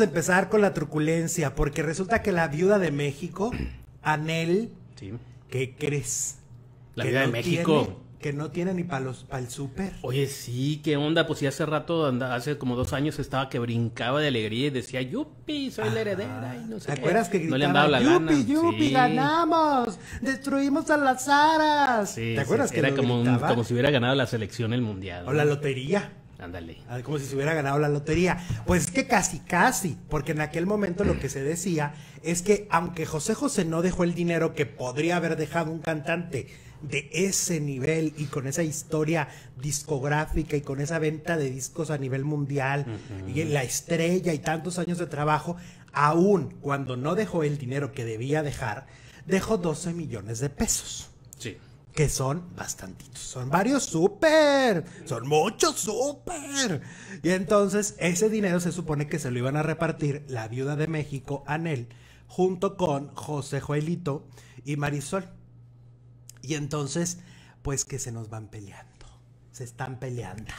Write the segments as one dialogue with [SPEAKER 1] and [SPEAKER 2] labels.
[SPEAKER 1] empezar con la truculencia, porque resulta que la viuda de México, Anel, ¿qué crees? La viuda de México. que no tiene ni para pa el súper.
[SPEAKER 2] Oye, sí, qué onda. Pues sí, hace rato, anda, hace como dos años estaba que brincaba de alegría y
[SPEAKER 1] decía, yupi, soy la heredera. Y ah, no sé ¿Te acuerdas que gritaba, no le han dado la yupi, yupi, sí. ganamos, destruimos a las aras? ¿Te acuerdas que era como, como
[SPEAKER 2] si hubiera ganado la selección el mundial? O la
[SPEAKER 1] lotería. Ándale. Ah, como si se hubiera ganado la lotería. Pues es que casi, casi, porque en aquel momento lo que se decía es que aunque José José no dejó el dinero que podría haber dejado un cantante de ese nivel y con esa historia discográfica y con esa venta de discos a nivel mundial y la estrella y tantos años de trabajo, aún cuando no dejó el dinero que debía dejar, dejó 12 millones de pesos. Sí que son bastantitos, son varios súper, son muchos súper. Y entonces ese dinero se supone que se lo iban a repartir la viuda de México, Anel, junto con José Joelito y Marisol. Y entonces, pues que se nos van peleando, se están peleando.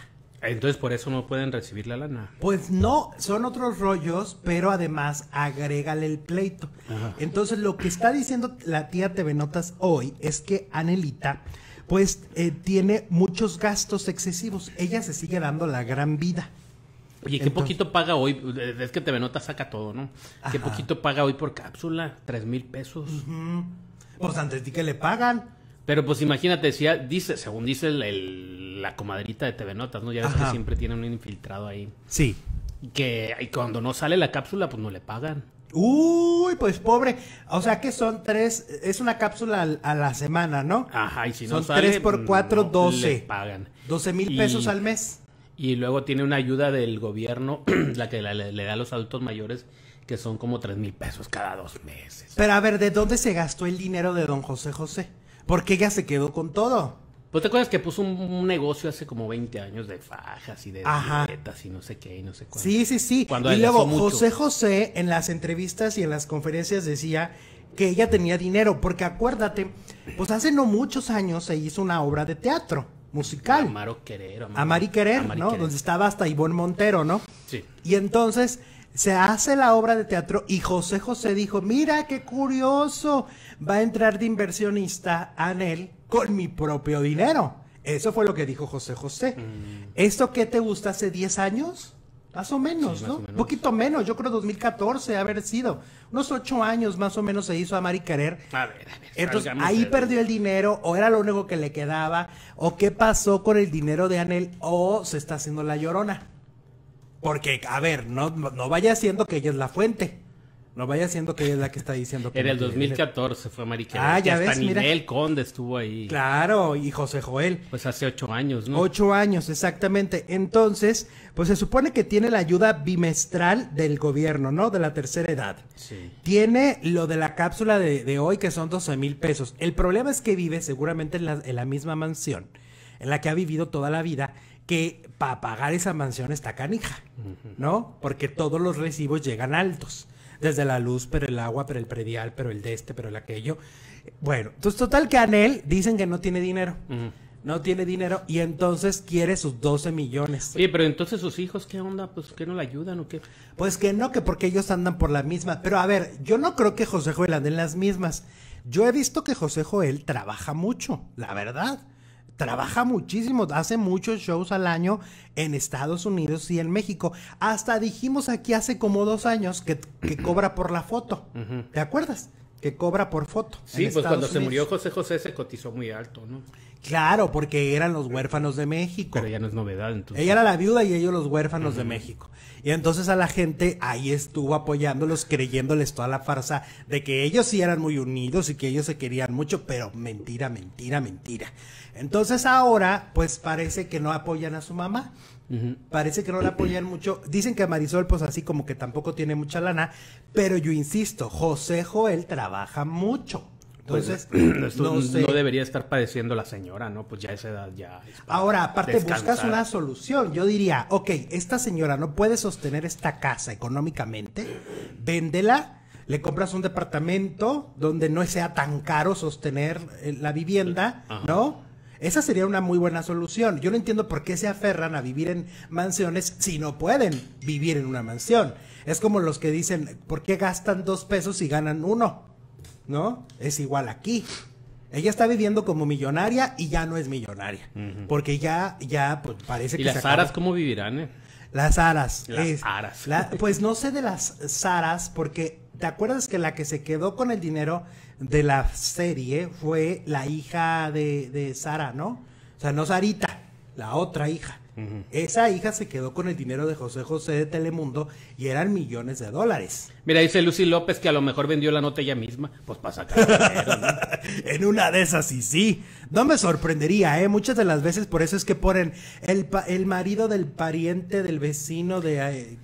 [SPEAKER 2] Entonces por eso no pueden recibir la lana.
[SPEAKER 1] Pues no, son otros rollos, pero además agrégale el pleito. Entonces lo que está diciendo la tía TV hoy es que Anelita pues eh, tiene muchos gastos excesivos. Ella se sigue dando la gran vida.
[SPEAKER 2] Oye, qué poquito paga hoy. Es que TV saca todo, ¿no? Qué poquito paga hoy por cápsula, tres mil pesos. Pues antes de que le pagan. Pero pues imagínate, si dice, según dice el la comadrita de TV Notas, ¿no? Ya ves que siempre tiene un infiltrado ahí. Sí. Que y cuando no sale la cápsula, pues no le pagan.
[SPEAKER 1] Uy, pues pobre. O sea que son tres, es una cápsula a la semana, ¿no?
[SPEAKER 2] Ajá, y si no son tres por cuatro, doce. pagan. doce mil pesos al mes. Y luego tiene una ayuda del gobierno, la que le, da a los adultos mayores, que son como tres mil pesos cada dos meses.
[SPEAKER 1] Pero a ver, ¿de dónde se gastó el dinero de don José José? Porque ya se quedó con todo. ¿Pues te acuerdas que puso un, negocio hace como
[SPEAKER 2] 20 años de fajas y de tarjetas y no sé qué y no sé cuánto?
[SPEAKER 1] Sí, sí, sí. Cuando y luego José José en las entrevistas y en las conferencias decía que ella tenía dinero, porque acuérdate, pues hace no muchos años se hizo una obra de teatro musical. Amaro Querer. Amar y Querer, ¿no? Donde estaba hasta Ivonne Montero, ¿no? Sí. Y entonces se hace la obra de teatro y José José dijo, mira qué curioso, va a entrar de inversionista Anel con mi propio dinero. Eso fue lo que dijo José José. Mm. ¿Esto qué te gusta hace 10 años? Más o menos, ¿no? Un poquito menos, yo creo 2014 haber sido. Unos ocho años más o menos se hizo a y Querer. Entonces ahí perdió el dinero, o era lo único que le quedaba, o qué pasó con el dinero de Anel, o se está haciendo la llorona. Porque, a ver, no, no vaya siendo que ella es la fuente. No vaya siendo que ella es la que está diciendo que. En el 2014
[SPEAKER 2] fue Mariquera. Ah, ya ves, Conde estuvo ahí.
[SPEAKER 1] Claro, y José Joel. Pues hace ocho años, ¿no? Ocho años, exactamente. Entonces, pues se supone que tiene la ayuda bimestral del gobierno, ¿no? De la tercera edad. Sí. Tiene lo de la cápsula de, de hoy, que son 12 mil pesos. El problema es que vive seguramente en la, en la misma mansión en la que ha vivido toda la vida, que para pagar esa mansión está canija, ¿no? Porque todos los recibos llegan altos, desde la luz, pero el agua, pero el predial, pero el de este, pero el aquello. Bueno, entonces total que Anel dicen que no tiene dinero. No tiene dinero y entonces quiere sus 12 millones. Oye, pero entonces sus hijos, ¿qué onda? Pues que no le ayudan o qué. Pues que no, que porque ellos andan por la misma. Pero a ver, yo no creo que José Joel ande en las mismas. Yo he visto que José Joel trabaja mucho, la verdad trabaja muchísimo, hace muchos shows al año en Estados Unidos y en México. Hasta dijimos aquí hace como dos años que, que cobra por la foto. ¿Te acuerdas? que cobra por foto. Sí, pues cuando se murió
[SPEAKER 2] José José se cotizó muy alto, ¿no?
[SPEAKER 1] Claro, porque eran los huérfanos de México. Pero ya no es novedad, entonces. Ella era la viuda y ellos los huérfanos de México. Y entonces a la gente ahí estuvo apoyándolos, creyéndoles toda la farsa de que ellos sí eran muy unidos y que ellos se querían mucho, pero mentira, mentira, mentira. Entonces ahora, pues parece que no apoyan a su mamá. Parece que no la apoyan mucho. Dicen que Marisol, pues así como que tampoco tiene mucha lana, pero yo insisto, José Joel trabaja mucho. Pues, Entonces, no,
[SPEAKER 2] debería estar padeciendo la señora, ¿no? Pues ya esa edad ya. Ahora, aparte, buscas una
[SPEAKER 1] solución. Yo diría, ok, esta señora no puede sostener esta casa económicamente, véndela le compras un departamento donde no sea tan caro sostener eh, la vivienda, ¿no? Esa sería una muy buena solución. Yo no entiendo por qué se aferran a vivir en mansiones si no pueden vivir en una mansión. Es como los que dicen, ¿por qué gastan dos pesos y ganan uno? ¿No? Es igual aquí. Ella está viviendo como millonaria y ya no es millonaria. Porque ya, ya, pues parece que. ¿Y las aras cómo
[SPEAKER 2] vivirán, eh? Las aras. Las aras.
[SPEAKER 1] pues no sé de las aras porque ¿Te acuerdas que la que se quedó con el dinero de la serie fue la hija de, Sara, ¿no? O sea, no Sarita, la otra hija. Esa hija se quedó con el dinero de José José de Telemundo y eran millones de dólares.
[SPEAKER 2] Mira, dice Lucy López que a lo mejor vendió la nota ella misma. Pues pasa
[SPEAKER 1] En una de esas sí, sí. No me sorprendería, ¿eh? Muchas de las veces por eso es que ponen el, marido del pariente del vecino de... Eh,